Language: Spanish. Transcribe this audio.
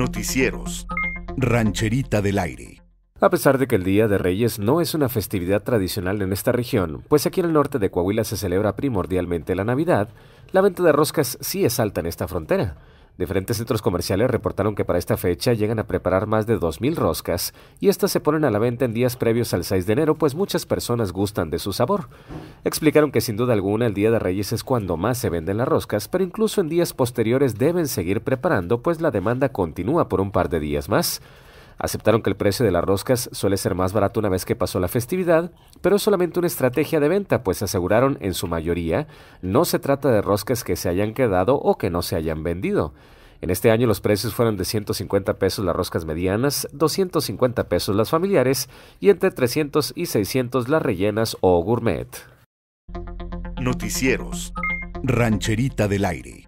Noticieros. Rancherita del Aire. A pesar de que el Día de Reyes no es una festividad tradicional en esta región, pues aquí en el norte de Coahuila se celebra primordialmente la Navidad, la venta de roscas sí es alta en esta frontera. Diferentes centros comerciales reportaron que para esta fecha llegan a preparar más de 2.000 roscas y estas se ponen a la venta en días previos al 6 de enero, pues muchas personas gustan de su sabor. Explicaron que sin duda alguna el Día de Reyes es cuando más se venden las roscas, pero incluso en días posteriores deben seguir preparando, pues la demanda continúa por un par de días más. Aceptaron que el precio de las roscas suele ser más barato una vez que pasó la festividad, pero es solamente una estrategia de venta, pues aseguraron en su mayoría no se trata de roscas que se hayan quedado o que no se hayan vendido. En este año los precios fueron de 150 pesos las roscas medianas, 250 pesos las familiares y entre 300 y 600 las rellenas o gourmet. Noticieros. Rancherita del aire.